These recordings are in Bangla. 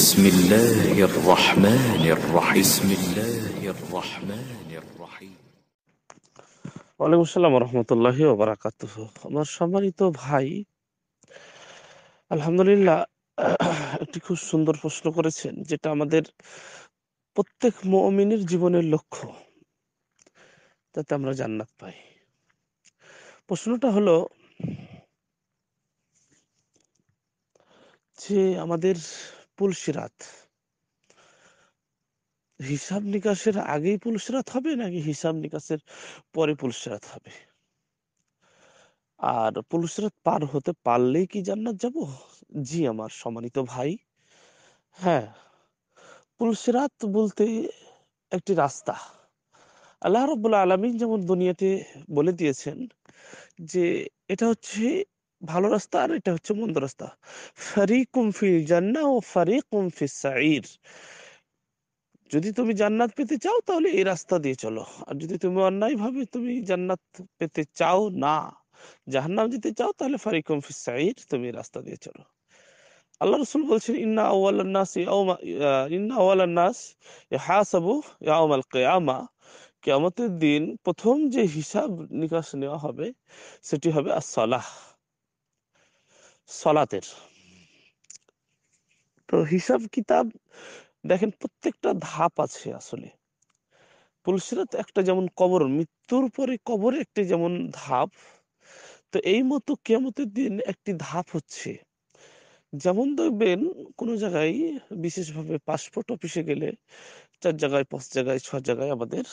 بسم الله الرحمن الرحيم بسم الله الرحمن الرحيم ওয়ালাইকুম আসসালাম রহমতুল্লাহ ওবরাকাত আমার সম্মানিত ভাই আলহামদুলিল্লাহ একটি খুব সুন্দর প্রশ্ন করেছেন যেটা আমাদের প্রত্যেক মমিনের জীবনের লক্ষ্য যাতে আমরা জান্নাত পাই প্রশ্নটা হলো যে আমাদের পুলসিরাত হিসাব নিকাশের আগেই পুলসিরাত হবে নাকি হিসাব নিকাশের পরে পুলসিরাত হবে আর পুলসিরাত পার হতে পারলেই কি জান্নাত যাব জি আমার সম্মানিত ভাই হ্যাঁ পুলসিরাত বলতে একটি রাস্তা আল্লাহ রবুল্লা আলমী যেমন দুনিয়াতে বলে দিয়েছেন যে এটা হচ্ছে ভালো রাস্তা আর এটা হচ্ছে মন্দ রাস্তা ফারি ফিল জান্না ও ফারি কুমফি সাইর যদি তুমি জান্নাত পেতে চাও তাহলে এই রাস্তা দিয়ে চলো আর যদি তুমি অন্যায় ভাবে তুমি জান্নাত পেতে চাও না জাহান্নাম যেতে চাও তাহলে ফারি কুমফি সাইর তুমি রাস্তা দিয়ে চলো আল্লাহ রসুল বলছেন ইন্না আওয়ালান নাস ইন্না আওয়ালান নাস ইহাসাবু ইয়াউমাল কিয়ামা কিয়ামতের দিন প্রথম যে হিসাব নিকাশ নেওয়া হবে সেটি হবে আসসালাহ সলাতের তো হিসাব কিতাব দেখেন প্রত্যেকটা ধাপ আছে আসলে পুলসিরাত একটা যেমন কবর মৃত্যুর পরে কবর একটি যেমন ধাপ তো এই মতো কেমতের দিন একটি ধাপ হচ্ছে যেমন দেখবেন কোনো জায়গায় বিশেষভাবে পাসপোর্ট অফিসে গেলে চার জায়গায় পাঁচ জায়গায় ছয় জায়গায় আমাদের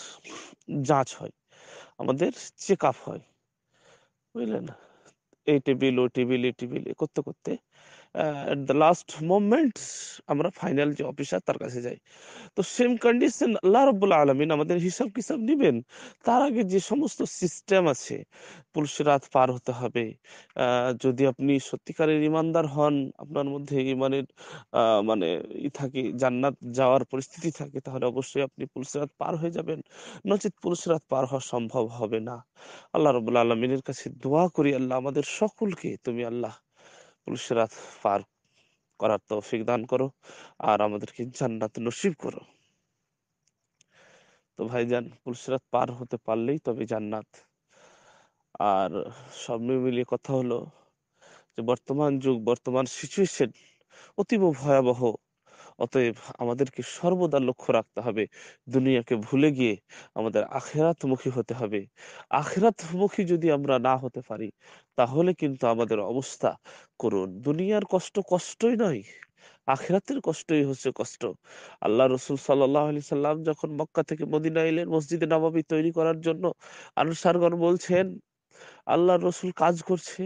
যাচ হয় আমাদের চেক আপ হয় বুঝলেন এই টেবিল ও টেবিল এই টেবিল এ করতে করতে অ্যাট দ্য লাস্ট মোমেন্ট আমরা ফাইনাল যে অফিসার তার কাছে যাই তো সেম কন্ডিশন আল্লাহ রব্বুল আলমিন আমাদের হিসাব কিসাব নেবেন তার আগে যে সমস্ত সিস্টেম আছে রাত পার হতে হবে যদি আপনি সত্যিকারের ইমানদার হন আপনার মধ্যে ইমানের মানে ই থাকে জান্নাত যাওয়ার পরিস্থিতি থাকে তাহলে অবশ্যই আপনি রাত পার হয়ে যাবেন নচিত রাত পার হওয়া সম্ভব হবে না আল্লাহ রবুল্লা আলমিনের কাছে দোয়া করি আল্লাহ আমাদের সকলকে তুমি আল্লাহ পুলিশের রাত পার করার তৌফিক দান করো আর আমাদেরকে জান্নাত নসিব করো তো ভাইজান রাত পার হতে পারলেই তবে জান্নাত আর সব মিলিয়ে কথা হলো যে বর্তমান যুগ বর্তমান সিচুয়েশন অতীব ভয়াবহ অতএব আমাদেরকে সর্বদা লক্ষ্য রাখতে হবে দুনিয়াকে ভুলে গিয়ে আমাদের আখেরাত মুখী হতে হবে মুখী যদি আমরা না হতে পারি তাহলে কিন্তু আমাদের অবস্থা করুন দুনিয়ার কষ্ট কষ্টই নয় আখেরাতের কষ্টই হচ্ছে কষ্ট আল্লাহ রসুল সাল্লাহ সাল্লাম যখন মক্কা থেকে মদিনা এলেন মসজিদে নবাবী তৈরি করার জন্য আনুসারগণ বলছেন আল্লাহ রসুল কাজ করছে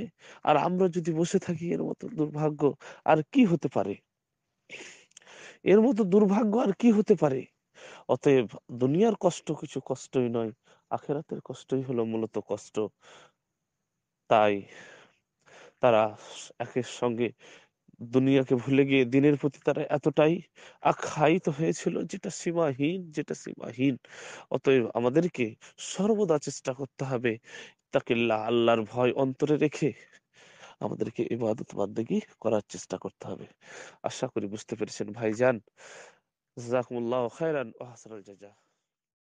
আর আমরা যদি বসে থাকি এর মতো দুর্ভাগ্য আর কি হতে পারে এর মতো দুর্ভাগ্য আর কি হতে পারে অতএব দুনিয়ার কষ্ট কিছু কষ্টই নয় আখেরাতের কষ্টই হলো মূলত কষ্ট তাই তারা একের সঙ্গে দুনিয়াকে ভুলে গিয়ে দিনের প্রতি তারা এতটাই আখ্যায়িত হয়েছিল যেটা সীমাহীন যেটা সীমাহীন অতএব আমাদেরকে সর্বদা চেষ্টা করতে হবে তাকে আল্লাহর ভয় অন্তরে রেখে আমাদেরকে ইবাদত বাদ্যগি করার চেষ্টা করতে হবে আশা করি বুঝতে পেরেছেন ভাইজান জাকুমুল্লাহ ও ওহাসাল জাজা